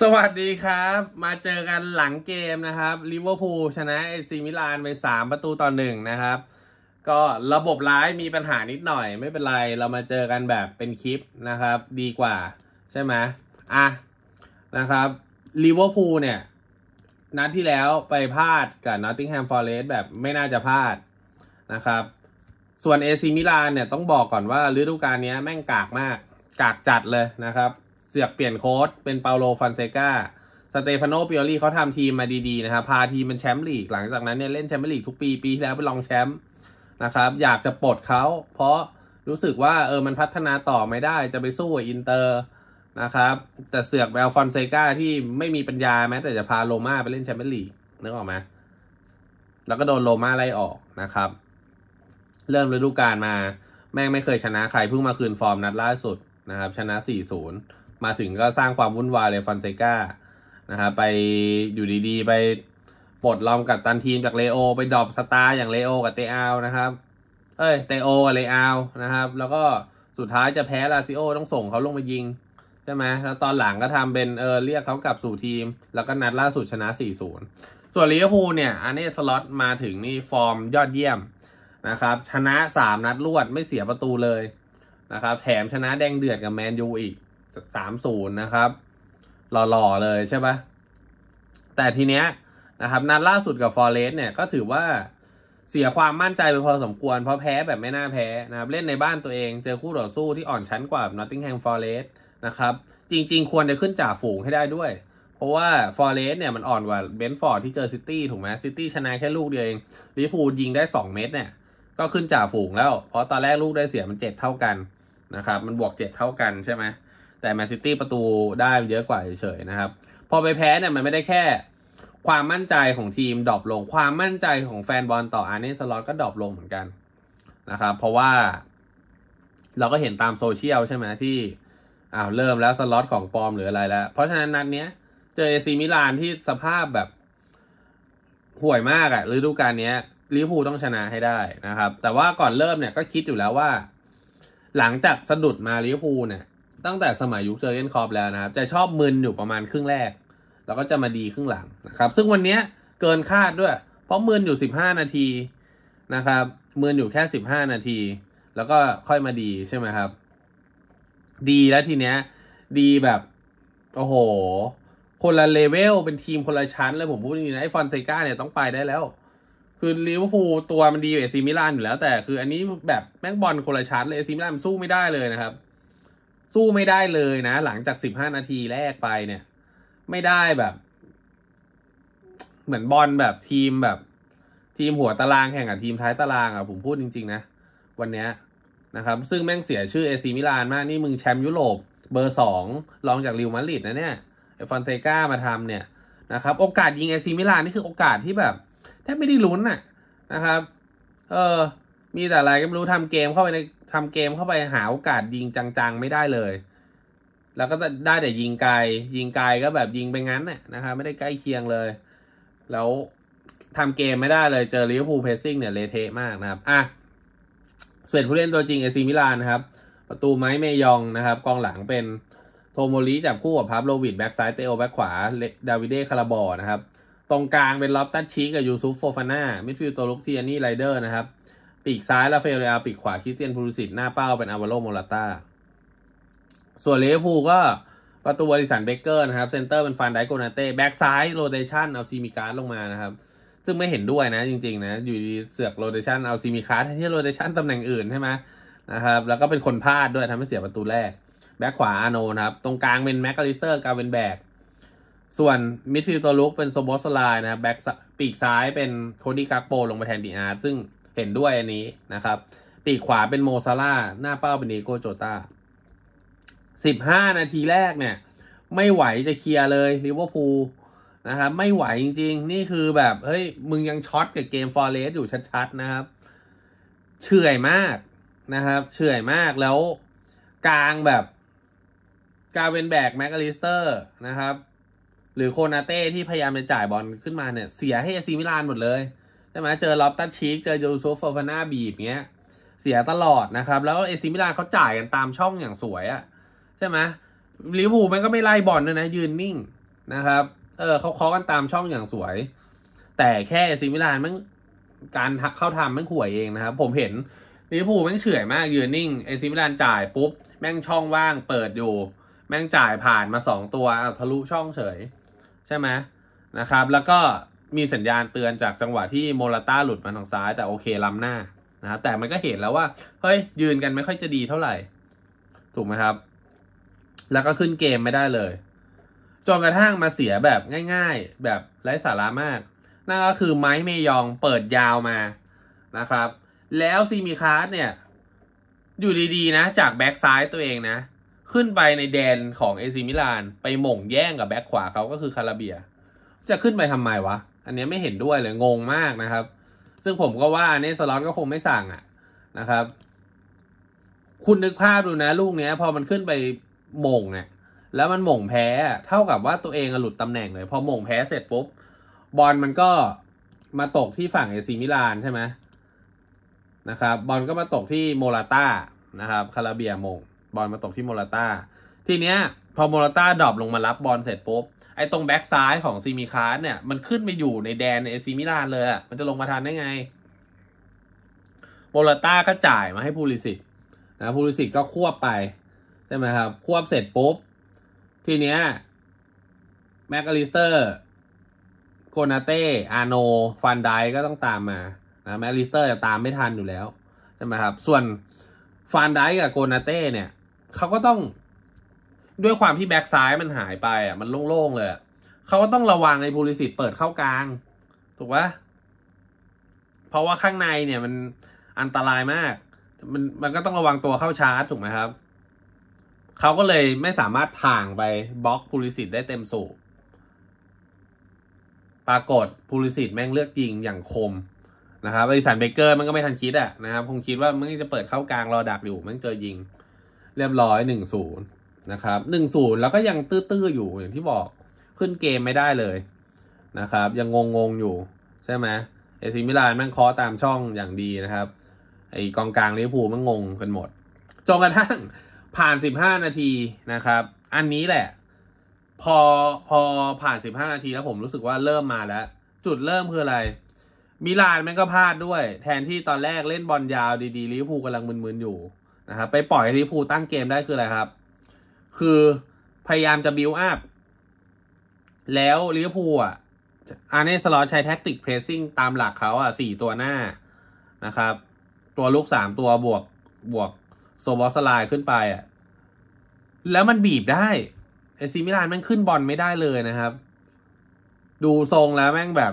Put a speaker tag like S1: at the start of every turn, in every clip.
S1: สวัสดีครับ มาเจอกันหลังเกมนะครับลิเวอร์พูลชนะเอซีมิลานไปสามประตูต่อหนึ่งนะครับ ก็ระบบร้ายมีปัญหานิดหน่อยไม่เป็นไร เรามาเจอกันแบบเป็นคลิปนะครับ ดีกว่าใช่ไหมอ่ะ นะครับลิเวอร์พูลเนี่ย นัดที่แล้วไปพลาดกับนอตติงแฮมฟอร์เรสต์แบบไม่น่าจะพลาดนะครับ ส่วนเอซีมิลานเนี่ย ต้องบอกก่อนว่าฤดูกาลนี้แม่งกากมากกากจัดเลยนะครับเสือกเปลี่ยนโค้ดเป็นเปาโลฟันเซกาสเตฟานโนปิโอลี่เขาทำทีมมาดีๆนะครับพาทีมเป็นแชมป์ลีก หลังจากนั้นเนี่ยเล่นแชมป์ลีกทุกปีปีที่แล้วไปลองแชมป์นะครับ อยากจะปลดเขา เพราะรู้สึกว่าเออมันพัฒนาต่อไม่ได้จะไปสู้อินเตอร์นะครับ แต่เสือกแวลฟอนเซกาที่ไม่มีปัญญาแม้แต่จะพาโรม่าไปเล่นแชมเปี้ยนลีก นึกออกไหมแล้วก็โดนโรม่าไล่ออกนะครับเริ่มฤดูกาลมาแม่งไม่เคยชนะใครเพิ่งมาคืนฟอร์มนัดล่าสุดนะครับ ชนะ 4-0มาถึงก็สร้างความวุ่นวายเลยฟอนเซกานะครับ ไปอยู่ดีๆ ไป ปลดลอมกับตันทีมจากเลโอ ไปดรอปสตาร์อย่างเลโอกับเตอานะครับ เอ้ย เตโอ กับเลอานะครับ แล้วก็สุดท้ายจะแพ้ลาซิโอต้องส่งเขาลงไปยิง ใช่ไหม แล้วตอนหลังก็ทำเป็นเออเรียกเขากลับสู่ทีม แล้วก็นัดล่าสุดชนะ 4-0 ส่วนลิเวอร์พูลเนี่ย อันนี้สล็อตมาถึงนี่ฟอร์มยอดเยี่ยมนะครับ ชนะ3นัดรวดไม่เสียประตูเลยนะครับ แถมชนะแดงเดือดกับแมนยูอีกสามศูนย์นะครับหล่อๆ เลยใช่ปะแต่ทีเนี้ยนะครับ นัดล่าสุดกับฟอร์เรสเนี่ยก็ถือว่าเสียความมั่นใจไปพอสมควร เพราะแพ้แบบไม่น่าแพ้นะครับ เล่นในบ้านตัวเอง เจอคู่ต่อสู้ที่อ่อนชั้นกว่านอตติงแฮมฟอร์เรสนะครับ จริงๆควรจะขึ้นจ่าฝูงให้ได้ด้วย เพราะว่าฟอร์เรสเนี่ยมันอ่อนกว่าเบนฟอร์ดที่เจอซิตี้ถูกไหมซิตี้ชนะแค่ลูกเดียวเองลิพูยิงได้2เม็ดเนี่ย ก็ขึ้นจ่าฝูงแล้ว เพราะตอนแรกลูกได้เสียมันเจ็ดเท่ากันนะครับ มันบวกเจ็ดเท่ากันใช่ไหมแต่แมนซิตี้ประตูได้เยอะกว่าเฉยๆนะครับ พอไปแพ้เนี่ย มันไม่ได้แค่ ความมั่นใจของทีมดรอปลง ความมั่นใจของแฟนบอลต่ออาร์เนสล็อตก็ดรอปลงเหมือนกันนะครับ เพราะว่า เราก็เห็นตามโซเชียลใช่ไหมที่อ้าวเริ่มแล้วสล็อตของปอมหรืออะไรแล้ว เพราะฉะนั้นนัดเนี้ย เจอเอซีมิลานที่สภาพแบบห่วยมากอะฤดูกาลนี้ลิเวอร์พูลต้องชนะให้ได้นะครับ แต่ว่าก่อนเริ่มเนี่ยก็คิดอยู่แล้วว่า หลังจากสะดุดมาลิเวอร์พูลเนี่ยตั้งแต่สมัยยุคเจอเกนคอปแล้วนะครับ จะชอบมึนอยู่ประมาณครึ่งแรก แล้วก็จะมาดีครึ่งหลังนะครับ ซึ่งวันนี้เกินคาดด้วย เพราะมึนอยู่ 15 นาทีนะครับมึนอยู่แค่15 นาที แล้วก็ค่อยมาดีใช่ไหมครับ ดีแล้วทีเนี้ยดีแบบโอ้โหคนละเลเวลเป็นทีมคนละชั้นเลยผมพูดจริงนะไอ้ฟอนเซกาเนี่ยต้องไปได้แล้ว คือลิเวอร์พูลตัวมันดีกว่าเอซิมิลานอยู่แล้วแต่คือ อันนี้แบบแม่งบอลคนละชั้นเลยเอซิมิลานสู้ไม่ได้เลยนะครับสู้ไม่ได้เลยนะ หลังจากสิบห้านาทีแรกไปเนี่ย ไม่ได้แบบ เหมือนบอลแบบทีมแบบ ทีมหัวตารางแข่งกับทีมท้ายตารางอ่ะ ผมพูดจริง ๆ นะ วันเนี้ยนะครับ ซึ่งแม่งเสียชื่อเอซีมิลานมาก นี่มึงแชมป์ยุโรปเบอร์สองรองจากริวมาดริดนะเนี่ยไอฟอนเซกามาทำเนี่ยนะครับ โอกาสยิงเอซีมิลานนี่คือโอกาสที่แบบแทบไม่ได้ลุ้นน่ะนะครับเออมีแต่อะไรก็ไม่รู้ทำเกมเข้าไปในทำเกมเข้าไปหาโอกาสยิงจังๆไม่ได้เลย แล้วก็ได้แต่ยิงไกลยิงไกลก็แบบยิงไปงั้นน่ะนะครับ ไม่ได้ใกล้เคียงเลย แล้วทำเกมไม่ได้เลยเจอลิเวอร์พูลเพสซิ่งเนี่ยเลเทะมากนะครับอ่ะเสรวนผู้เล่นตัวจริงเอซิมิลานนะครับประตูไม้เมยองนะครับกองหลังเป็นโทโมลีจับคู่กับพับโรวิดแบ็กซ้ายเตโอแบ็กขวาเดาวิเดคาราบอนะครับ ตรงกลางเป็นล็อบตัชชีกับยูซุฟโฟฟาน่ามิดฟิลด์ตัวลุกเทียนี่ไรเดอร์นะครับปีกซ้ายลาเฟลเรอาปีกขวาคริสเตียนพูลิสิตหน้าเป้าเป็นอาวาโลโมลาตาส่วนเลเวอร์พูลก็ประตูอริสันเบเกอร์นะครับเซนเตอร์เป็นฟานไดโกนาเต้แบ็กซ้ายโรเดชันเอาซีมิการ์ลงมานะครับ ซึ่งไม่เห็นด้วยนะจริง ๆ นะ อยู่ดีเสือกโรเดชันเอาซีมิการ์ที่โรเดชันตำแหน่งอื่นใช่ไหมนะครับแล้วก็เป็นคนพลาดด้วยทำให้เสียประตูแรกแบ็กขวาอาโนนะครับ ตรงกลางเป็นแม็กกาลิสเตอร์กาเวนแบกส่วนมิดฟิลด์ตัวลุกเป็นโซบอสไลน์นะครับแบ็กปีกซ้ายเป็นโคดี้กาโปลงมาแทนดีอาร์ซึ่งเห็นด้วยอันนี้นะครับตีขวาเป็นโมซาร่าหน้าเป้าเป็นเดโกโจตาสิบห้านาทีแรกเนี่ย ไม่ไหวจะเคลียร์เลยลิเวอร์พูลนะครับ ไม่ไหวจริง ๆ นี่คือแบบ เฮ้ย มึงยังช็อตกับเกมฟอร์เรสอยู่ชัดๆนะครับเฉื่อยมากนะครับเฉื่อยมากแล้วกลางแบบ กาเวนแบกแมกกลิสเตอร์นะครับ หรือโคนาเต้ที่พยายามจะจ่ายบอลขึ้นมาเนี่ย เสียให้เซีมิลานหมดเลยใช่ไหมเจอลอปตัชีคเจอยูซูฟฟอร์ฟาน่าบีบเงี้ย เสียตลอดนะครับ แล้วเอซิมิลานเขาจ่ายกันตามช่องอย่างสวยอะใช่ไหมลิเวอร์พูลมันก็ไม่ไล่บอลเลยนะ ยืนนิ่งนะครับ เออเขาเคาะกันตามช่องอย่างสวย แต่แค่เอซิมิลานมันการเข้าทำมันข่วยเองนะครับ ผมเห็นลิเวอร์พูลแม่งเฉื่อยมากยืนนิ่งเอซิมิลานจ่ายปุ๊บแม่งช่องว่างเปิดอยู่ แม่งจ่ายผ่านมาสองตัวทะลุช่องเฉย ใช่ไหมนะครับ แล้วก็มีสัญญาณเตือนจากจังหวะที่โมราต้าหลุดมาทางซ้ายแต่โอเคล้ำหน้านะครับแต่มันก็เห็นแล้วว่า เฮ้ยยืนกันไม่ค่อยจะดีเท่าไหร่ถูกไหมครับ แล้วก็ขึ้นเกมไม่ได้เลยจนกระทั่งมาเสียแบบง่ายๆแบบไร้สาระมาก นั่นก็คือไม้เมยองเปิดยาวมานะครับ แล้วซีมีคาร์สเนี่ย อยู่ดีๆนะ จากแบ็กซ้ายตัวเองนะขึ้นไปในแดนของเอซิมิลาน ไปหม่งแย่งกับแบ็กขวาเขาก็คือคาราเบีย จะขึ้นไปทำไมวะอันนี้ไม่เห็นด้วยเลยงงมากนะครับ ซึ่งผมก็ว่าเนีสลอนก็คงไม่สั่งอ่ะนะครับ คุณนึกภาพดูนะลูกเนี้ยพอมันขึ้นไปมงเนี่ย แล้วมันมงแพ้เท่ากับว่าตัวเองหลุดตำแหน่งเลยพอมงแพ้เสร็จปุ๊บบอลมันก็มาตกที่ฝั่งเอซีมิลานใช่ไหมนะครับ บอลก็มาตกที่โมราต้านะครับคาราเบียมงบอลมาตกที่โมราต้าทีเนี้ย พอโมราต้าดรอปลงมารับบอลเสร็จปุ๊บไอ้ตรงแบ็กซ้ายของซีมิคาร์เนี่ยมันขึ้นไปอยู่ในแดน ในเอซีมิลานเลยอะมันจะลงมาทันได้ไงโมลต้าก็จ่ายมาให้ผู้ลิสิตนะผู้ลิสิตก็ควบไปใช่ไหมครับ ควบเสร็จปุ๊บ ทีเนี้ยแม็กอลิสเตอร์โคนาเต้อาโนฟันไดก็ต้องตามมา นะแม็กอลิสเตอร์จะตามไม่ทันอยู่แล้วใช่ไหมครับ ส่วนฟานไดกับโกนาเต้เนี่ยเขาก็ต้องด้วยความที่แบ็กซ้ายมันหายไปอ่ะมันโล่ง ๆ เลย เขาก็ต้องระวังไอ้พูลิสิตเปิดเข้ากลาง ถูกปะเพราะว่าข้างในเนี่ยมันอันตรายมาก มันมันก็ต้องระวังตัวเข้าชาร์จ ถูกไหมครับ เขาก็เลยไม่สามารถถ่างไปบล็อกพูลิสิตได้เต็มสูบปรากฏพูลิสิตแม่งเลือกยิงอย่างคมนะครับไอสันเบเกอร์มันก็ไม่ทันคิด อ่ะนะครับคงคิดว่ามันจะเปิดเข้ากลางรอดักอยู่มันเจอยิงเรียบร้อยหนึ่งศูนย์นะครับหนึ่งศูนย์แล้วก็ยังตื้อๆอยู่อย่างที่บอกขึ้นเกมไม่ได้เลยนะครับ ยังงงๆอยู่ ใช่ไหมเอซิมิลานแม่งเคาะตามช่องอย่างดีนะครับไอกองกลางลิเวอร์พูลมันงงกันหมดจนกระทั่ง ผ่านสิบห้านาทีนะครับ อันนี้แหละ พอพอผ่านสิบห้านาทีแล้วผมรู้สึกว่าเริ่มมาแล้ว จุดเริ่มคืออะไร มิลานแม่งก็พลาดด้วย แทนที่ตอนแรกเล่นบอลยาวดีๆลิเวอร์พูลกำลังมึนๆอยู่นะครับ ไปปล่อยลิเวอร์พูลตั้งเกมได้คืออะไรครับคือพยายามจะบิลอัพแล้วลิเวอร์พูลอ่ะอาร์เน่สลอตใช้แท็กติกเพรสซิ่งตามหลักเขาอ่ะสี่ตัวหน้านะครับ ตัวลูกสามตัวบวกบวกโซบอสลายขึ้นไปอ่ะ แล้วมันบีบได้เอซิมิลานแม่งขึ้นบอลไม่ได้เลยนะครับ ดูทรงแล้วแม่งแบบ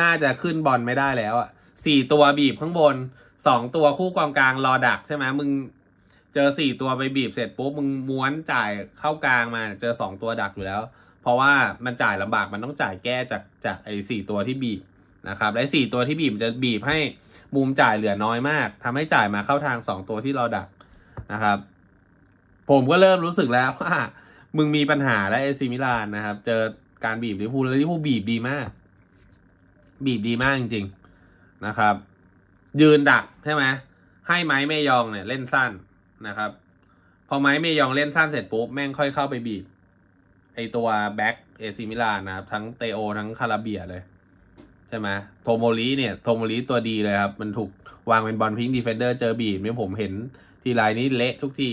S1: น่าจะขึ้นบอลไม่ได้แล้วอ่ะสี่ตัวบีบข้างบนสองตัวคู่กองกลางรอดักใช่ไหมมึงเจอสี่ตัวไปบีบเสร็จปุ๊บมึง ม้วนจ่ายเข้ากลางมา เจอสองตัวดักอยู่แล้ว เพราะว่ามันจ่ายลำบากมันต้องจ่ายแก้จากจากไอ้สี่ตัวที่บีบนะครับและสี่ตัวที่บีบจะบีบให้มุมจ่ายเหลือน้อยมาก ทำให้จ่ายมาเข้าทางสองตัวที่เราดักนะครับ ผมก็เริ่มรู้สึกแล้ว ว่า มึงมีปัญหาและเอซิมิลานนะครับ เจอการบีบลิพูแล้วลิพูบีบดีมาก บีบดีมากจริงๆนะครับ ยืนดักใช่ไหมให้ไม้แม่ยองเนี่ยเล่นสั้นนะครับพอไม้เมยองเล่นสั้นเสร็จปุ๊บ แม่งค่อยเข้าไปบีบไอตัวแบ็กเอซิมิลานนะครับ ทั้งเตโอทั้งคาราเบียเลย ใช่ไหมโทโมลีเนี่ย โทโมลีตัวดีเลยครับ มันถูกวางเป็นบอลพิงดีเฟนเดอร์เจอบีบเนี่ยผมเห็นทีไรนี้เละทุกที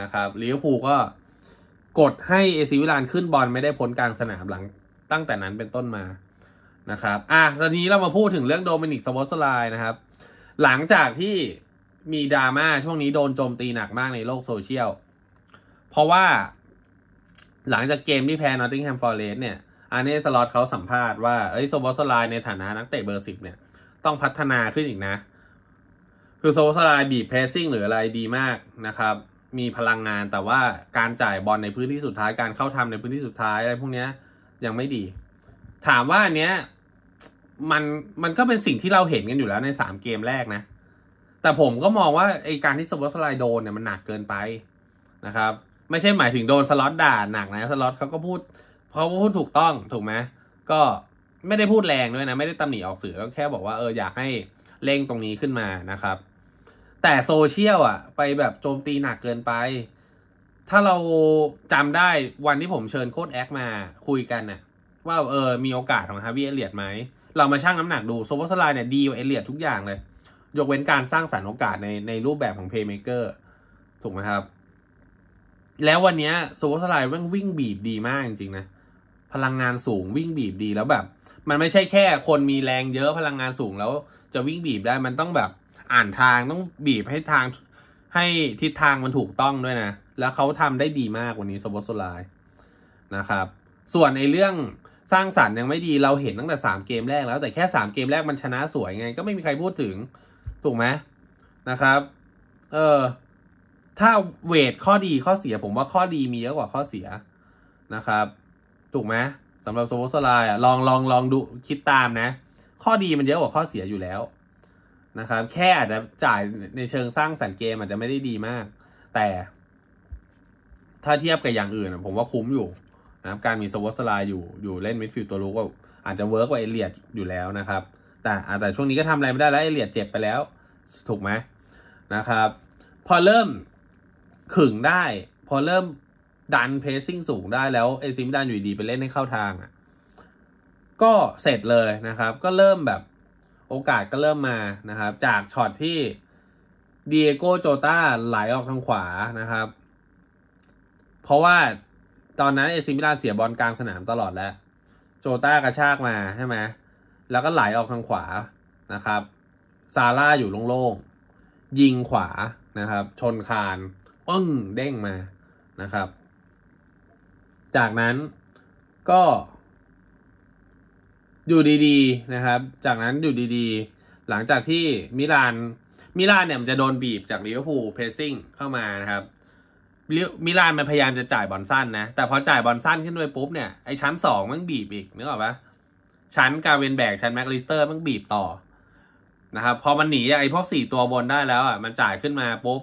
S1: นะครับลิเวอร์พูลก็กดให้เอซิมิลานขึ้นบอลไม่ได้พ้นกลางสนามหลังตั้งแต่นั้นเป็นต้นมานะครับอ่ะตอนนี้เรามาพูดถึงเรื่องโดมินิกสวอสไลนะครับหลังจากที่มีดราม่าช่วงนี้โดนโจมตีหนักมากในโลกโซเชียล เพราะว่าหลังจากเกมที่แพ้นอตติงแฮมฟอร์เรสเนี่ย อันนี้สล็อตเขาสัมภาษณ์ว่าเอ้ยโซบอสไลในฐานะนักเตะเบอร์สิบเนี่ยต้องพัฒนาขึ้นอีกนะ คือโซบอสไลบีบเพรสซิ่งหรืออะไรดีมากนะครับ มีพลังงานแต่ว่าการจ่ายบอลในพื้นที่สุดท้าย การเข้าทำในพื้นที่สุดท้ายอะไรพวกนี้ยังไม่ดี ถามว่าอันเนี้ยมันมันก็เป็นสิ่งที่เราเห็นกันอยู่แล้วในสามเกมแรกนะแต่ผมก็มองว่า ไอการที่สวอตสไลด์โดนเนี่ย มันหนักเกินไป นะครับ ไม่ใช่หมายถึงโดนสล็อตด่าหนักนะสล็อตเขาก็พูดเขาพูดถูกต้องถูกไหมก็ไม่ได้พูดแรงด้วยนะ ไม่ได้ตำหนิออกสื่อก็แค่บอกว่าเออ อยากให้เร่งตรงนี้ขึ้นมานะครับ แต่โซเชียลอ่ะ ไปแบบโจมตีหนักเกินไป ถ้าเราจำได้วันที่ผมเชิญโค้ดแอคมาคุยกันน่ะว่าเออมีโอกาสของฮาวิเอเลียดไหมเรามาชั่งน้ำหนักดูโซเวอร์สไลด์เนี่ยดีกว่าเอเลียดทุกอย่างเลยยกเว้นการสร้างสารรค์โอกาสในในรูปแบบของเพย์เมเกอร์ถูกไหมครับ แล้ววันนี้ซูเปอร์สไลด์วิ่งวิ่งบีบดีมากจริงๆ นะ พลังงานสูงวิ่งบีบดีแล้วแบบ มันไม่ใช่แค่คนมีแรงเยอะพลังงานสูงแล้วจะวิ่งบีบได้มันต้องแบบอ่านทางต้องบีบให้ทางให้ทิศทางมันถูกต้องด้วยนะ แล้วเขาทำได้ดีมากวันนี้สปอตสไลน์นะครับ ส่วนในเรื่องสร้างสารรค์ยังไม่ดี เราเห็นตั้งแต่3เกมแรกแล้วแต่แค่3เกมแรกมันชนะสวยไง ก็ไม่มีใครพูดถึงถูกไหมนะครับ เออถ้าเวทข้อดีข้อเสีย ผมว่าข้อดีมีเยอะกว่าข้อเสียนะครับถูกไหมสำหรับโซโบสไลา์อ่ะลองลองลองดูคิดตามนะ ข้อดีมันเยอะกว่าข้อเสียอยู่แล้ว นะครับ แค่อาจจะจ่ายในเชิงสร้างสรรค์เกมอาจจะไม่ได้ดีมาก แต่ถ้าเทียบกับอย่างอื่นผมว่าคุ้มอยู่นะครับการมีโซอตสไลอยู่อยู่เล่นมิดฟิลด์ตัวลูกก็อาจจะเวิร์กกว่าเอเลียดอยู่แล้วนะครับแต่แต่ช่วงนี้ก็ทำอะไรไม่ได้แล้วไอเลียดเจ็บไปแล้วถูกไหมนะครับ พอเริ่มขึงได้ พอเริ่มดันเพสซิ่งสูงได้แล้วไอซิมดันอยู่ดีไปเล่นให้เข้าทางอ่ะ ก็เสร็จเลยนะครับ ก็เริ่มแบบโอกาสก็เริ่มมานะครับ จากช็อตที่เดียโกโจตาไหลออกทางขวานะครับ เพราะว่าตอนนั้นเอซิมิลานเสียบอลกลางสนามตลอดแล้วโจตากระชากมาใช่ไหมแล้วก็ไหลออกทางขวา นะครับ ซาร่าอยู่โล่งๆ ยิงขวา นะครับ ชนคานปึ้งเด้งมา นะครับ จากนั้นก็อยู่ดีๆ นะครับ จากนั้น อยู่ดีๆ หลังจากที่ มิลาน มิลานเนี่ยมันจะโดนบีบจากลิเวอร์พูลเพรสซิ่งเข้ามานะครับ มิลานมันพยายามจะจ่ายบอลสั้นนะ แต่พอจ่ายบอลสั้นขึ้นไปปุ๊บเนี่ย ไอชั้นสองมันบีบอีกนึกออกปะชั้นกาเวนแบก ชั้นแม็กลิสเตอร์มันบีบต่อนะครับพอมันหนีไอ้พวกสี่ตัวบนได้แล้ว อ่ะ มันจ่ายขึ้นมาปุ๊บ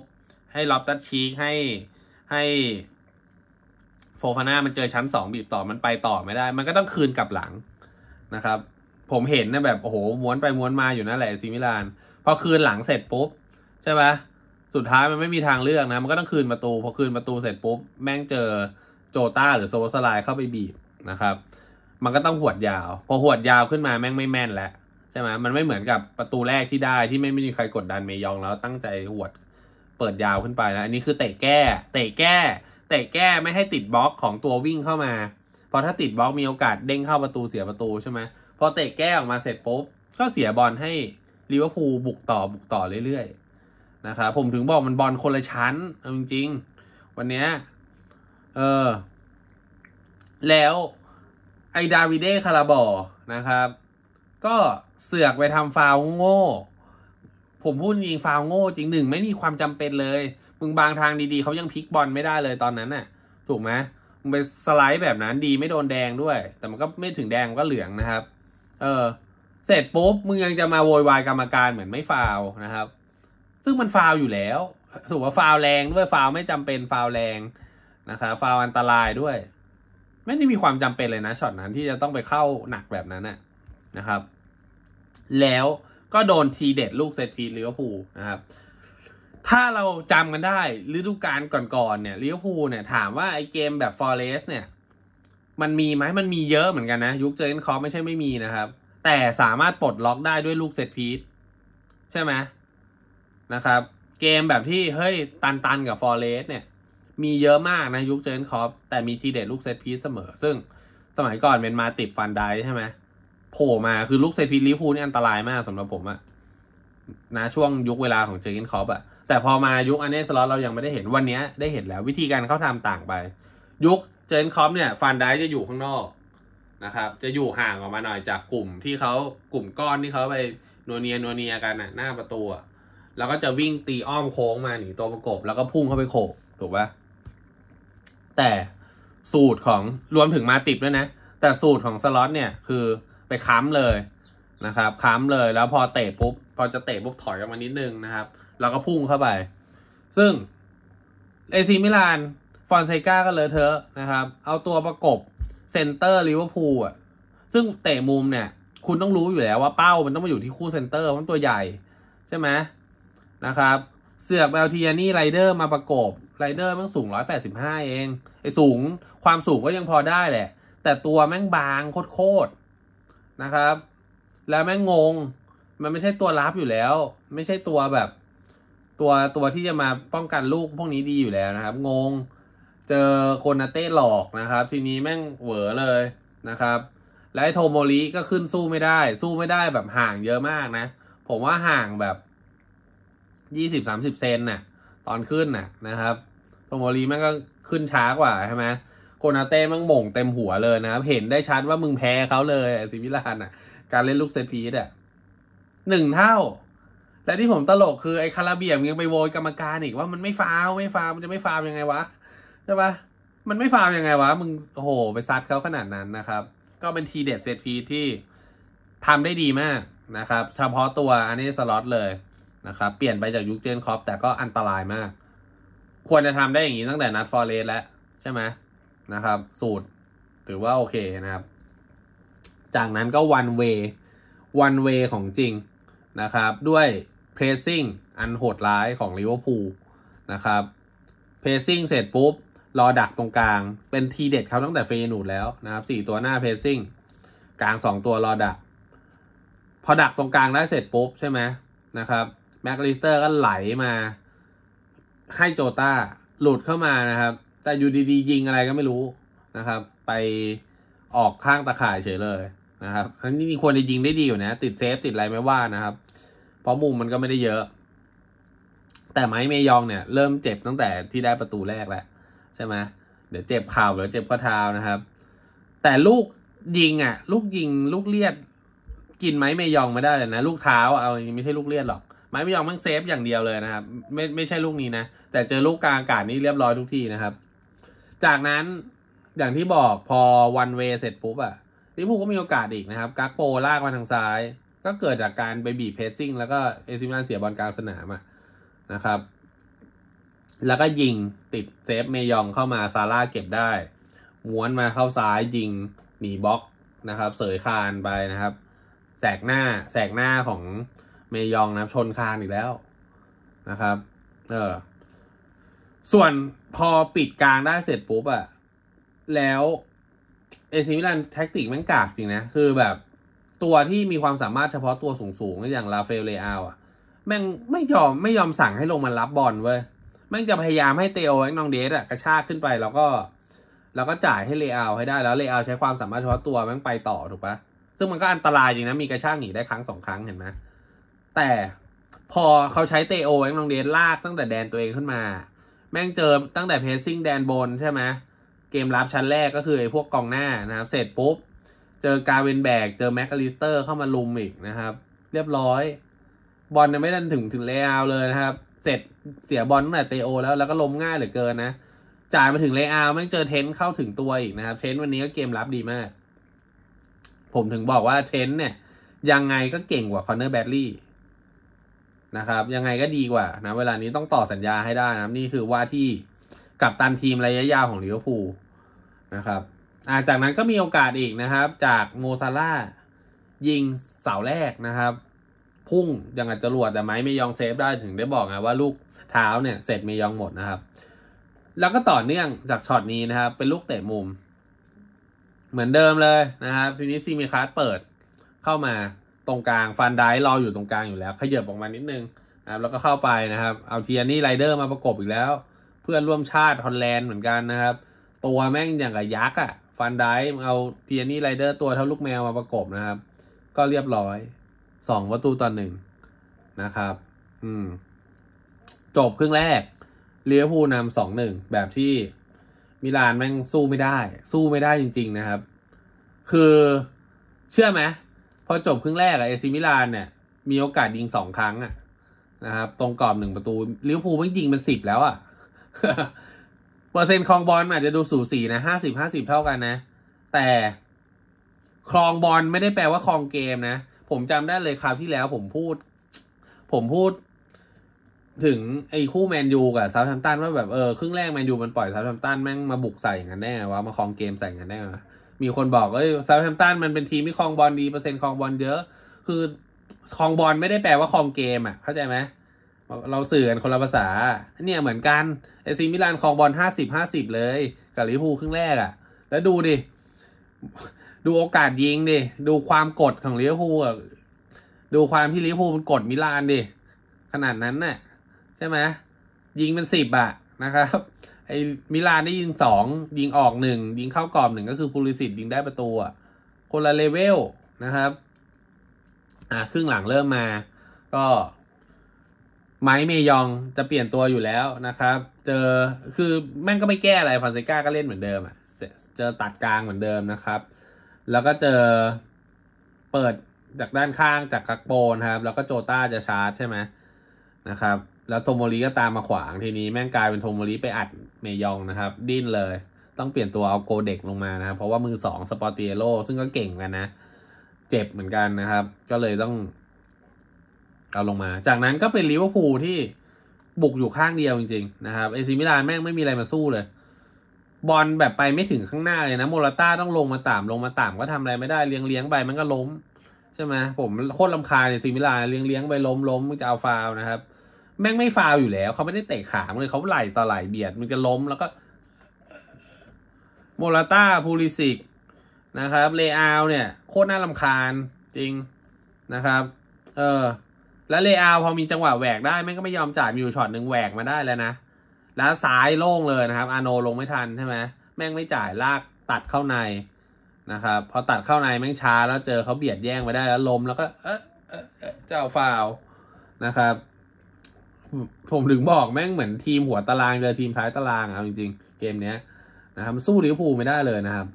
S1: ให้ล็อบตัดชีกให้ให้โฟฟาน่ามันเจอชั้นสองบีบต่อมันไปต่อไม่ได้ มันก็ต้องคืนกลับหลังนะครับ ผมเห็นนะแบบ โอ้โหม้วนไปม้วนมาอยู่นั่นแหละซิมิลาน พอคืนหลังเสร็จปุ๊บ ใช่ไหมสุดท้ายมันไม่มีทางเลือกนะ มันก็ต้องคืนประตูพอคืนประตูเสร็จปุ๊บแม่งเจอโจต้าหรือโซลสไลเข้าไปบีบนะครับมันก็ต้องหวดยาว พอหวดยาวขึ้นมาแม่งไม่แม่น แล้วใช่ไหมมันไม่เหมือนกับประตูแรกที่ได้ที่ไม่ไม่มีใครกดดันเมยองแล้วตั้งใจหวดเปิดยาวขึ้นไปนะอันนี้คือเตะแก้ เตะแก้เตะแก้ไม่ให้ติดบล็อกของตัววิ่งเข้ามาพอถ้าติดบล็อกมีโอกาสเด้งเข้าประตูเสียประตูใช่ไหมพอเตะแก้ออกมาเสร็จปุ๊บ ก็เสียบอลให้ลิเวอร์พูลบุกต่อบุกต่อเรื่อยๆนะครับ ผมถึงบอกมันบอลคนละชั้น จริงๆวันเนี้ยเออ แล้วไอดาวิเดคาราบอ นะครับ ก็เสือกไปทำฟาวโง่ ผมพูดจริง ฟาวโง่จริงหนึ่ง ไม่มีความจำเป็นเลย มึงบางทางดีๆ เขายังพลิกบอลไม่ได้เลยตอนนั้นน่ะ ถูกไหมมึงไปสไลด์แบบนั้นดีไม่โดนแดงด้วย แต่มันก็ไม่ถึงแดงก็เหลืองนะครับ เออ เสร็จปุ๊บมึงยังจะมาโวยวายกรรมการเหมือนไม่ฟาวนะครับ ซึ่งมันฟาวอยู่แล้วถือว่าฟาวแรงด้วยฟาวไม่จำเป็นฟาวแรงนะครับฟาวอันตรายด้วยไม่ได้มีความจำเป็นเลยนะช็อตนั้นที่จะต้องไปเข้าหนักแบบนั้นนะครับ แล้วก็โดนทีเด็ดลูกเซตพีล้ยวอูนะครับ ถ้าเราจำกันได้ฤดูกาลก่อนๆเนี่ยเลี้ยวผูเนี่ย ถามว่าไอเกมแบบฟอร์เรสเนี่ย มันมีไหมมันมีเยอะเหมือนกันนะ ยุคเจอเนคอ์ไม่ใช่ไม่มีนะครับ แต่สามารถปลดล็อกได้ด้วยลูกเซตพีใช่ไหมนะครับ เกมแบบที่เฮ้ย ตันๆ กับฟอร์เรสเนี่ยมีเยอะมากนะยุคเจนคอปแต่มีทีเด็ดลูกเซตพีซเสมอ ซึ่ง สมัยก่อนเป็นมาติดฟันได้ใช่ไหมโผล่มาคือลูกเซตพีซลิฟูนี่อันตรายมากสำหรับผมอะนะช่วงยุคเวลาของเจนคอปอะแต่พอมายุคอันเนสล็อตเรายังไม่ได้เห็นวันนี้ได้เห็นแล้ววิธีการเข้าทำต่างไป ยุคเจนคอปเนี่ย ฟันได้จะอยู่ข้างนอกนะครับ จะอยู่ห่างออกมาหน่อยจากกลุ่มที่เขากลุ่มก้อนที่เขาไปนัวเนียนัวเนียกันอะหน้าประตูแล้วก็จะวิ่งตีอ้อมโค้งมาหนีตัวประกบแล้วก็พุ่งเข้าไปโขกถูกปะแต่สูตรของรวมถึงมาติดด้วยนะ แต่สูตรของสล็อตเนี่ย คือไปค้ำเลยนะครับ ค้ำเลยแล้วพอเตะปุ๊บ พอจะเตะปุ๊บถอยออกมานิดนึงนะครับ แล้วก็พุ่งเข้าไป ซึ่งเอซีมิลานฟอนเซกาก็เลยเธอะนะครับ เอาตัวประกบเซนเตอร์ลิเวอร์พูลอ่ะซึ่งเตะมุมเนี่ย คุณต้องรู้อยู่แล้วว่าเป้ามันต้องมาอยู่ที่คู่เซนเตอร์มันตัวใหญ่ใช่ไหมนะครับเสือกเบลทิยานี่ไรเดอร์มาประกบไรเดอร์แม่งสูงร้อยแปดสิบห้าเองไอ้สูงความสูงก็ยังพอได้แหละ แต่ตัวแม่งบางโคตรๆนะครับ แล้วแม่งงง มันไม่ใช่ตัวรับอยู่แล้ว ไม่ใช่ตัวแบบ ตัวตัวที่จะมาป้องกันลูกพวกนี้ดีอยู่แล้วนะครับงง เจอโคนาเต้หลอกนะครับ ทีนี้แม่งเหวอเลยนะครับและไอโทโมริก็ขึ้นสู้ไม่ได้ สู้ไม่ได้แบบห่างเยอะมากนะ ผมว่าห่างแบบยี่สิบสามสิบเซนน่ะ ตอนขึ้นน่ะนะครับโมรีมันก็ขึ้นช้ากว่าใช่ไหมโกนาเต้มันหม่งเต็มหัวเลยนะครับ เห็นได้ชัดว่ามึงแพ้เขาเลยซิมิลานอ่ะ การเล่นลูกเซตพีดอ่ะหนึ่งเท่าแต่ที่ผมตลกคือไอ้คาราเบียมยังไปโวยกรรมการอีกว่ามันไม่ฟาว ไม่ฟาวมันจะไม่ฟาวยังไงวะ ใช่ปะมันไม่ฟาวยังไงวะ มึงโอ้โหไปซัดเขาขนาดนั้นนะครับ ก็เป็นทีเด็ดเซตพีที่ทำได้ดีมากนะครับเฉพาะตัวอันนี้สล็อตเลยนะครับเปลี่ยนไปจากยุคเจนคอปแต่ก็อันตรายมากควรจะทำได้อย่างนี้ตั้งแต่นัดฟอร์เรสแล้วใช่ไหมนะครับ สูตรถือว่าโอเคนะครับ จากนั้นก็วันเววันเวของจริงนะครับ ด้วยเพรสซิ่งอันโหดร้ายของลิเวอร์พูลนะครับเพรสซิ่งเสร็จปุ๊บ รอดักตรงกลาง เป็นทีเด็ดเขาตั้งแต่เฟยนูดแล้วนะครับสี่ตัวหน้าเพรสซิ่งกลางสองตัวรอดัก พอดักตรงกลางได้เสร็จปุ๊บใช่ไหมนะครับแม็กลิสเตอร์ก็ไหลมาให้โจตาหลุดเข้ามานะครับแต่อยู่ดีๆยิงอะไรก็ไม่รู้นะครับ ไปออกข้างตะข่ายเฉยเลยนะครับทันนี้ควรจะยิงได้ดีอยู่นะติดเซฟติดอะไรไม่ว่านะครับ เพราะมุมมันก็ไม่ได้เยอะ แต่ไม้เมยองเนี่ย เริ่มเจ็บตั้งแต่ที่ได้ประตูแรกแล้วใช่ไหมเดี๋ยวเจ็บข่าวเดี๋ยวเจ็บข้อเท้านะครับ แต่ลูกยิงอ่ะ ลูกยิง ลูกเลียด กินไม้เมยองไม่ได้เลยนะลูกเท้าเอาไม่ใช่ลูกเลียดหรอกไม้ไม่ยองมันเซฟอย่างเดียวเลยนะครับ ไม่ไม่ใช่ลูกนี้นะ แต่เจอลูกกลางอากาศนี่เรียบร้อยทุกทีนะครับ จากนั้นอย่างที่บอกพอวันเวเสร็จปุ๊บอะลิพูก็มีโอกาสอีกนะครับ กักโปลากมาทางซ้าย ก็เกิดจากการไปบีบเพสซิ่งแล้วก็เอซิมานเสียบอลกลางสนามอะนะครับ แล้วก็ยิงติดเซฟเมยองเข้ามา ซาร่าเก็บได้ม้วนมาเข้าซ้ายยิงหนีบล็อกนะครับ เสยคานไปนะครับ แสกหน้าแสกหน้าของเมยองนะชนคานอีกแล้วนะครับ เออ ส่วนพอปิดกลางได้เสร็จปุ๊บอะแล้วเอซิมิลันแท็กติกแม่งกากจริงนะ คือแบบตัวที่มีความสามารถเฉพาะตัวสูงๆอย่างลาเฟลเลอาอะแม่งไม่ยอมไม่ยอมสั่งให้ลงมารับบอลเว้ย แม่งจะพยายามให้เตโอแองนองเดสอะกระชากขึ้นไปแล้วก็แล้วก็จ่ายให้เลอาให้ได้แล้วเลอาใช้ความสามารถเฉพาะตัวแม่งไปต่อถูกปะซึ่งมันก็อันตรายจริงนะ มีกระชากหนีได้ครั้งสองครั้งเห็นไหมแต่พอเขาใช้เตโอแองลองเดนลากตั้งแต่แดนตัวเองขึ้นมา แม่งเจอตั้งแต่เพสซิ่งแดนบนใช่ไหมเกมรับชั้นแรกก็คือไอ้พวกกองหน้านะครับ เสร็จปุ๊บ เจอกาเวนแบก เจอแม็กาลิสเตอร์เข้ามาลุมอีกนะครับ เรียบร้อย บอลยังไม่ดันถึงถึงเลอาเลยนะครับ เสร็จเสียบอลตั้งแต่เตโอแล้ว แล้วก็ล้มง่ายเหลือเกินนะ จ่ายมาถึงเลอาแม่งเจอเทน เข้าถึงตัวอีกนะครับเทนวันนี้ก็เกมรับดีมาก ผมถึงบอกว่าเทนเนี่ยยังไงก็เก่งกว่าคอนเนอร์แบดลี่นะครับยังไงก็ดีกว่านะเวลานี้ต้องต่อสัญญาให้ได้นะนี่คือว่าที่กับตันทีมระยะยาวของลิเวอร์พูลนะครับอาจากนั้นก็มีโอกาสอีกนะครับ จากโมซาร่ายิงเสาแรกนะครับ พุ่งยังอาจจะรวดแต่ไม้ไม่ยองเซฟได้ถึงได้บอกไงว่าลูกเท้าเนี่ย เสร็จไม่ยองหมดนะครับ แล้วก็ต่อเนื่องจากช็อตนี้นะครับ เป็นลูกเตะมุม เหมือนเดิมเลยนะครับทีนี้ซีมิคัสเปิดเข้ามาตรงกลางฟันไดรออยู่ตรงกลางอยู่แล้ว ขยับออกมานิดนึงนะครับ แล้วก็เข้าไปนะครับ เอาเทียนี่ไรเดอร์มาประกบอีกแล้ว เพื่อนร่วมชาติฮอลแลนด์เหมือนกันนะครับ ตัวแม่งอย่างกับยักษ์อ่ะ ฟันไดเอาเทียนี่ไรเดอร์ ตัวเท่าลูกแมวมาประกบนะครับ ก็เรียบร้อย สองประตูต่อหนึ่งนะครับ อืม จบครึ่งแรกเลี้ยวพูนำสองหนึ่ง แบบที่มิลานแม่งสู้ไม่ได้ สู้ไม่ได้จริง ๆนะครับ คือเชื่อไหมพอจบครึ่งแรกอะเอซิมิลานเนี่ย มีโอกาสยิงสองครั้งอะนะครับ ตรงกรอบหนึ่งประตูลิเวอร์พูลม่งยิงเป็นสิบแล้วอะเปอร์เซ็นต์คลองบอลอาจจะดูสูสีนะห้าสิบห้าสิบเท่ากันนะ แต่คลองบอลไม่ได้แปลว่าคลองเกมนะ ผมจำได้เลยคราวที่แล้วผมพูด ผมพูด ถึง ไอ้คู่แมนยูกับซาทัแมตัน ว่าแบบเออครึ่งแรกแมนยูมันปล่อยซาทัแมตัน แม่งมาบุกใส่กันได้ไงวะมาคลองเกมใส่กันได้ไงมีคนบอกเอ้ยเซาท์แฮมตันมันเป็นทีมที่คลองบอลดีเปอร์เซ็นต์คลองบอลเยอะคือคลองบอลไม่ได้แปลว่าคลองเกม อ่ะเข้าใจไหมเราสื่อกันคนละภาษาเนี่ยเหมือนกันเอซีมิลานคลองบอลห้าสิบห้าสิบเลย กับลิพูครึ่งแรกอ่ะแล้วดูดิดูโอกาสยิงดิดูความกดของลิเวอร์พูลดูความที่ลิเวอร์พูลมันกดมิลานดิขนาดนั้นน่ะใช่ไหมยิงเป็นสิบอ่ะนะครับไอ้มิลานได้ยิงสองยิงออกหนึ่งยิงเข้ากรอบหนึ่งก็คือพูลิสิตยิงได้ประตูอ่ะคนละเลเวลนะครับอ่าครึ่งหลังเริ่มมาก็ ไม้เมยองจะเปลี่ยนตัวอยู่แล้วนะครับ เจอคือแม่งก็ไม่แก้อะไรฟอนเซก้าก็เล่นเหมือนเดิมอ่ะเจอตัดกลางเหมือนเดิมนะครับ แล้วก็เจอเปิดจากด้านข้างจากคักโปนครับ แล้วก็โจต้าจะชาร์จใช่ไหมนะครับแล้วโทโมริก็ตามมาขวางทีนี้แม่งกลายเป็นโทโมริไปอัดเมยองนะครับ ดิ้นเลย ต้องเปลี่ยนตัวเอาโกเด็กลงมานะครับ เพราะว่ามือสองสปอร์ติเอโรซึ่งก็เก่งกันนะ เจ็บเหมือนกันนะครับ ก็เลยต้อง เอาลงมา จากนั้นก็เป็นลิเวอร์พูลที่บุกอยู่ข้างเดียวจริงๆ นะครับเอซิมิลานแม่งไม่มีอะไรมาสู้เลย บอลแบบไปไม่ถึงข้างหน้าเลยนะโมราต้าต้องลงมาต่ำลงมาต่ำก็ทำอะไรไม่ได้เลี้ยงเลี้ยงไปมันก็ล้มใช่ไหมผมโคตรลำคาญเอซิมิลานเลี้ยงเลี้ยงไปล้มล้มมึงจะเอาฟาวนะครับแม่งไม่ฟาวอยู่แล้ว เขาไม่ได้เตะขาเลยเขาไหลต่อไหลเบียดมันจะล้มแล้วก็โมราต้าพูลิสิกนะครับเลอาเนี่ยโคตรน่าลำคาญจริงนะครับ เออแล้วเลอาพอมีจังหวะแหวกได้ แม่งก็ไม่ยอมจ่ายมีอยู่ช็อตหนึ่งแหวกมาได้แล้วนะ แล้วซ้ายโล่งเลยนะครับอาโนลงไม่ทันใช่ไหมแม่งไม่จ่ายลากตัดเข้าในนะครับ พอตัดเข้าในแม่งช้า แล้วเจอเขาเบียดแย่งไปได้ แล้วล้มแล้วก็เออเออเจ้าฟาวนะครับผมถึงบอกแม่งเหมือนทีมหัวตารางเจอทีมท้ายตารางครับจริงๆเกมเนี้ยนะครับสู้ลิเวอร์พูลไม่ได้เลยนะครับ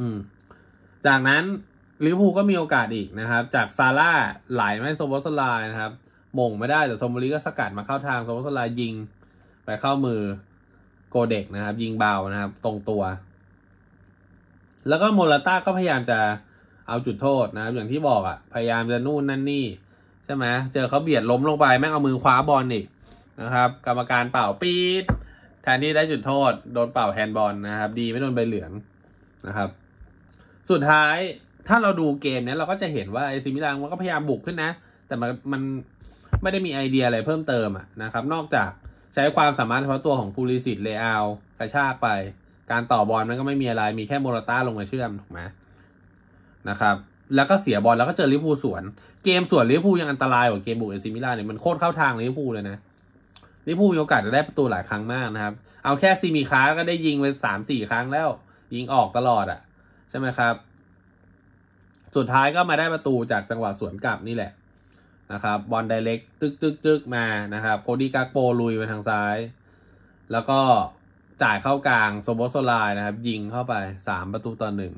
S1: อืมจากนั้นลิเวอร์พูลก็มีโอกาสอีกนะครับ จากซาร่าไหลไม่โซบอสลายนะครับมงไม่ได้แต่ทอมบรีก็สกัดมาเข้าทางโซบอสลายยิงไปเข้ามือโกเด็กนะครับ ยิงเบานะครับตรงตัว แล้วก็โมลาต้าก็พยายามจะเอาจุดโทษนะครับ อย่างที่บอกอะ่ะพยายามจะนู่นนั่นนี่ใช่ไหมเจอเขาเบียดล้มลงไปแม่งเอามือคว้าบอลอีกนะครับ กรรมการเป่าปี๊ดแทนที่ได้จุดโทษ โดนเป่าแฮนด์บอลนะครับดีไม่โดนใบเหลืองนะครับ สุดท้ายถ้าเราดูเกมเนี้ยเราก็จะเห็นว่าไอซิมิลังมันก็พยายามบุกขึ้นนะ แต่มันมันไม่ได้มีไอเดียอะไรเพิ่มเติมอะนะครับ นอกจากใช้ความสามารถเฉพาะตัวของพูลิสิตเลอาลกระชากไป การต่อบอลมันก็ไม่มีอะไรมีแค่โมราต้าลงมาเชื่อมถูกไหมนะครับแล้วก็เสียบอลแล้วก็เจอลิเวอร์พูลสวนเกมสวนลิเวอร์พูลยังอันตรายกว่าเกมบุกเอซิมิลาเนี่ยมันโคตรเข้าทางลิเวอร์พูลเลยนะลิเวอร์พูลมีโอกาสจะได้ประตูหลายครั้งมากนะครับ เอาแค่ซีมีค้าก็ได้ยิงไปสามสี่ครั้งแล้ว ยิงออกตลอดอะ่ะ ใช่ไหมครับ สุดท้ายก็มาได้ประตูจากจังหวะสวนกลับนี่แหละ นะครับ บอลไดเล็กตึกตึกตึกมานะครับโคดีกาโปลุยไปทางซ้าย แล้วก็จ่ายเข้ากลางโซโบโซลายนะครับ ยิงเข้าไปสามประตูต่อหนึ่ง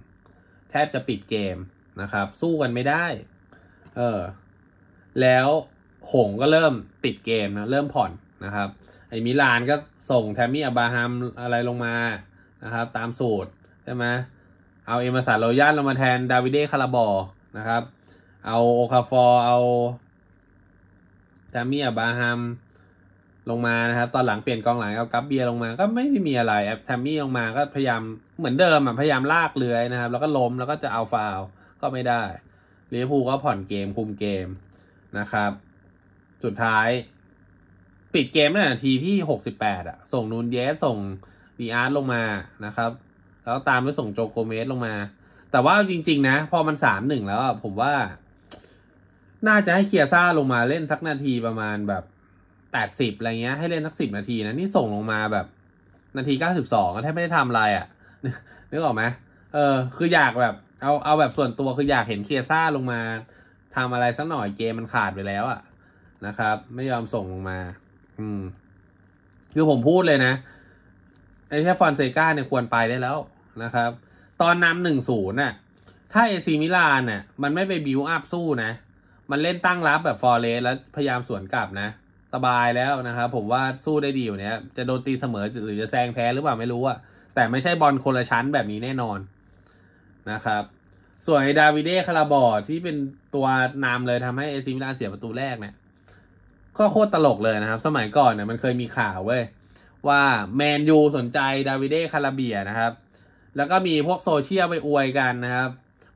S1: แทบจะปิดเกมนะครับ สู้กันไม่ได้ เออ แล้วหงก็เริ่มติดเกมนะเริ่มผ่อนนะครับ ไอ้มิลานก็ส่งแทมมี่อับราฮัมอะไรลงมานะครับ ตามสูตร ใช่ไหมเอา เอมาสันโรยานลงมาแทนดาวิดเดคาราบอนะครับ เอาโอคาฟอร์เอาแทมมี่อับราฮัมลงมานะครับ ตอนหลังเปลี่ยนกองหลังเอา กัปเบียลงมา ก็ไม่ได้มีอะไรแทมมี่ลงมาก็พยายามเหมือนเดิมอ่ะพยายามลากเรือนะครับ แล้วก็ล้มแล้วก็จะเอาฟาวก็ไม่ได้ลิเวอร์พูลก็ผ่อนเกมคุมเกมนะครับ สุดท้าย ปิดเกมในนาทีที่หกสิบแปดอ่ะ ส่งนูนเยส ส่งดีอาร์ตลงมานะครับ แล้วตามด้วยส่งโจโกเมสลงมา แต่ว่าจริง ๆ นะ พอมันสามหนึ่งแล้วผมว่า น่าจะให้เคียซ่าลงมาเล่นสักนาทีประมาณแบบแปดสิบอะไรเงี้ย ให้เล่นสักสิบนาทีนะ นี่ส่งลงมาแบบ นาทีเก้าสิบสองก็แทบไม่ได้ทำอะไรอะ่ะนึกออกไหมเออ คืออยากแบบเอา เอาแบบส่วนตัวคืออยากเห็นเคียซ่าลงมาทำอะไรสักหน่อยเกมมันขาดไปแล้วอะนะครับ ไม่ยอมส่งลงมา อืม คือผมพูดเลยนะ ไอ้แค่ฟอนเซกาเนี่ย ควรไปได้แล้วนะครับ ตอนนำหนึ่งศูนย์น่ะ ถ้าเอซีมิลานน่ะมันไม่ไปบิวอัพสู้นะ มันเล่นตั้งรับแบบฟอร์เรสแล้วพยายามสวนกลับนะสบายแล้วนะครับ ผมว่าสู้ได้ดีอยู่เนี้ยจะโดนตีเสมอหรือจะแซงแพ้หรือเปล่าไม่รู้อะแต่ไม่ใช่บอลคนละชั้นแบบนี้แน่นอนนะครับส่วนไอ้ดาวิเดคาราบอร์ที่เป็นตัวนำเลยทำให้เอซิมิลานเสียประตูแรกเนี่ยก็โคตรตลกเลยนะครับ สมัยก่อนเนี่ยมันเคยมีข่าวเว้ย ว่าแมนยูสนใจดาวิเดคาราเบียนะครับ แล้วก็มีพวกโซเชียลไปอวยกันนะครับ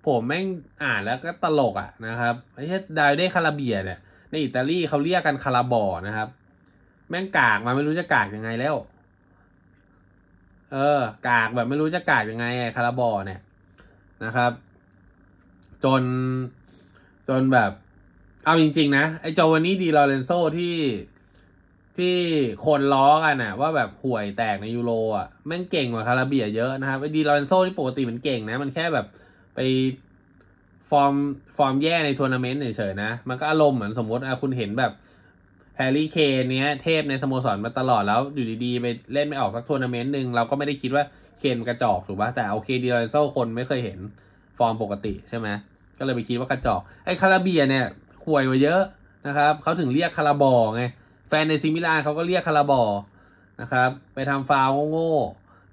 S1: ผมแม่งอ่านแล้วก็ตลกอ่ะนะครับไอ้ดาวิเดคาราเบียเนี่ย ในอิตาลีเขาเรียกกันคาราบอร์นะครับ แม่งกากมาไม่รู้จะกากยังไงแล้ว เออ กากแบบไม่รู้จะกากยังไงคาราบอร์เนี่ยนะครับจนจนแบบเอาจริง ๆ นะไอ้จวานี่ดีลอเรนโซที่ที่คนล้อกัน่ะว่าแบบห่วยแตกในยูโรอ่ะแม่งเก่งกว่าคาราเบียเยอะนะครับ ไอ้ดีลอเรนโซที่ปกติมันเก่งนะ มันแค่แบบไปฟอร์มฟอร์มแย่ในทัวร์นาเมนต์เฉยๆนะ มันก็อารมณ์เหมือนสมมติอะคุณเห็นแบบแฮร์รี่เคนเนี้ย เทพในสโมสรมาตลอดแล้วอยู่ดีๆไปเล่นไม่ออกสักทัวร์นาเมนต์หนึ่งเราก็ไม่ได้คิดว่าเคนกระจอกถูกปะแต่โอเคดีลอเรนโซคนไม่เคยเห็นฟอร์มปกติใช่ไหม ก็เลยไปคิดว่ากระจอก ไอ้คาราเบียเนี่ยห่วยกว่าเยอะนะครับ เขาถึงเรียกคาราบอ ไง แฟนในซิมิลานเขาก็เรียกคาราบอ นะครับ ไปทำฟาวโง่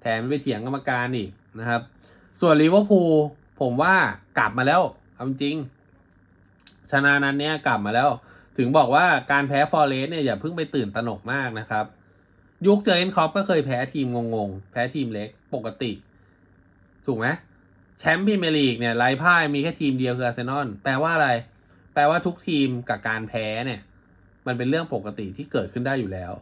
S1: แถมไปเถียงกรรมการอีกนะครับ ส่วนลิเวอร์พูล ผมว่ากลับมาแล้วเอาจริง ชนะนั้นเนี่ยกลับมาแล้ว ถึงบอกว่าการแพ้ฟอร์เรสเนี่ย อย่าเพิ่งไปตื่นตระหนกมากนะครับ ยุคเจอเอ็นคอปก็เคยแพ้ทีมงงๆแพ้ทีมเล็กปกติถูกไหมแชมป์พรีเมียร์ลีกเนี่ยไร้พ่ายมีแค่ทีมเดียวคืออาร์เซนอลแปลว่าอะไร แปลว่าทุกทีมกับการแพ้เนี่ย มันเป็นเรื่องปกติที่เกิดขึ้นได้อยู่แล้ว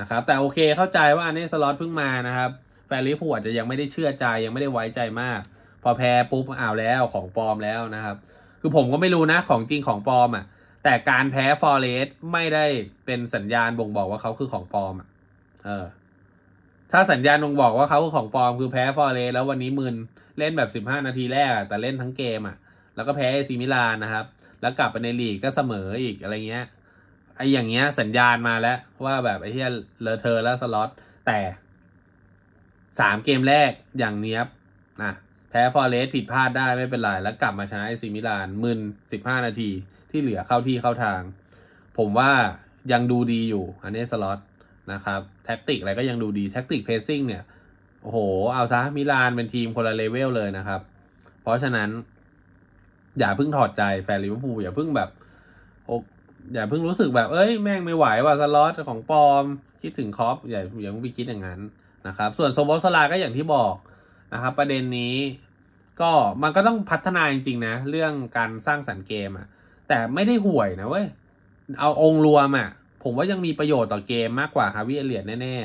S1: นะครับ แต่โอเคเข้าใจว่าอันนี้สล็อตเพิ่งมานะครับแฟนลิฟวอาจจะยังไม่ได้เชื่อใจยังไม่ได้ไว้ใจมาก พอแพ้ปุ๊บอ้าวแล้วของปลอมแล้วนะครับ คือผมก็ไม่รู้นะของจริงของปลอมอะ่ะแต่การแพ้ฟอร์เรสไม่ได้เป็นสัญญาณบ่งบอกว่าเขาคือของปลอมอ่ะเออถ้าสัญญาณบ่งบอกว่าเขาคือของปลอม คือแพ้ฟอร์เรสแล้ววันนี้มึนเล่นแบบ 15 นาทีแรก แต่เล่นทั้งเกมอ่ะ แล้วก็แพ้เอซิมิลานนะครับ แล้วกลับไปในลีกก็เสมออีก อะไรเงี้ย ไออย่างเงี้ย สัญญาณมาแล้วว่าแบบ ไอเฮียเลอเธอแล้วสล็อต แต่ สามเกมแรกอย่างเนี้ยนะ แพ้ฟอร์เรสผิดพลาดได้ไม่เป็นไร แล้วกลับมาชนะไอซิมิลานมึนสิบห้านาทีที่เหลือเข้าที่เข้าทาง ผมว่ายังดูดีอยู่ อันนี้สล็อตนะครับ แท็กติกอะไรก็ยังดูดี แท็กติกเพซซิ่งเนี่ยโอ้โห เอาซะ มิลานเป็นทีม คนละเลเวลเลยนะครับ เพราะฉะนั้น อย่าเพิ่งถอดใจ แฟนลิเวอร์พูลอย่าเพิ่งแบบออย่าเพิ่งรู้สึกแบบเอ้ย แม่งไม่ไหวว่ะสล็อตของปอม คิดถึงคอปอย่าอย่าเพิ่งไปคิดอย่างนั้นนะครับ ส่วนโซบอสลา ก็อย่างที่บอกนะครับประเด็นนี้ก็มันก็ต้องพัฒนาจริง ๆ นะ เรื่องการสร้างสรรค์เกมอะแต่ไม่ได้ห่วยนะเว้ยเอาองค์รวมอะผมว่ายังมีประโยชน์ต่อเกมมากกว่าฮาวิเอเลียดแน่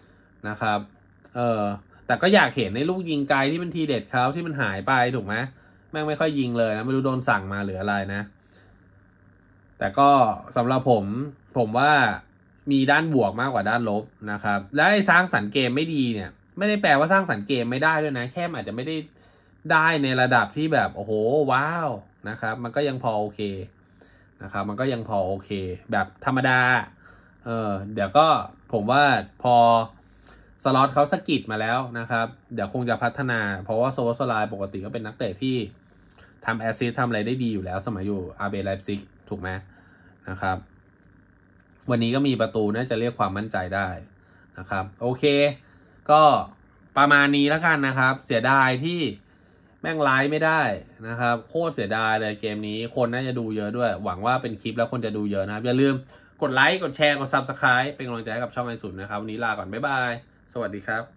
S1: ๆนะครับเออแต่ก็อยากเห็นในลูกยิงไกลที่มันทีเด็ดเขาที่มันหายไปถูกไหมแม่งไม่ค่อยยิงเลยนะ ไม่รู้โดนสั่งมาหรืออะไรนะ แต่ก็สำหรับผม ผมว่ามีด้านบวกมากกว่าด้านลบนะครับ และไอ้สร้างสรรค์เกมไม่ดีเนี่ย ไม่ได้แปลว่าสร้างสรรค์เกมไม่ได้ด้วยนะ แค่อาจจะไม่ได้ได้ในระดับที่แบบ โอ้โหว้าว นะครับ มันก็ยังพอโอเคนะครับ มันก็ยังพอโอเค แบบธรรมดาเออเดี๋ยวก็ผมว่าพอสล็อตเขาสกิดมาแล้วนะครับ เดี๋ยวคงจะพัฒนา เพราะว่าโซลสลายปกติก็เป็นนักเตะที่ทำแอซิสทำอะไรได้ดีอยู่แล้ว สมัยอยู่อาเบไลฟ์ซิกถูกไหมนะครับ วันนี้ก็มีประตูน่าจะเรียกความมั่นใจได้นะครับโอเค ก็ประมาณนี้แล้วกันนะครับ เสียดายที่แม่งไลฟ์ไม่ได้นะครับ โคตรเสียดายเลยเกมนี้คนน่าจะดูเยอะด้วยหวังว่าเป็นคลิปแล้วคนจะดูเยอะนะครับอย่าลืมกดไลค์กดแชร์กดซับสไคร b ์เป็นกำลังใจให้กับช่องไอสุนนะครับวันนี้ลาก่อนบ๊ายบายวัสดีครับ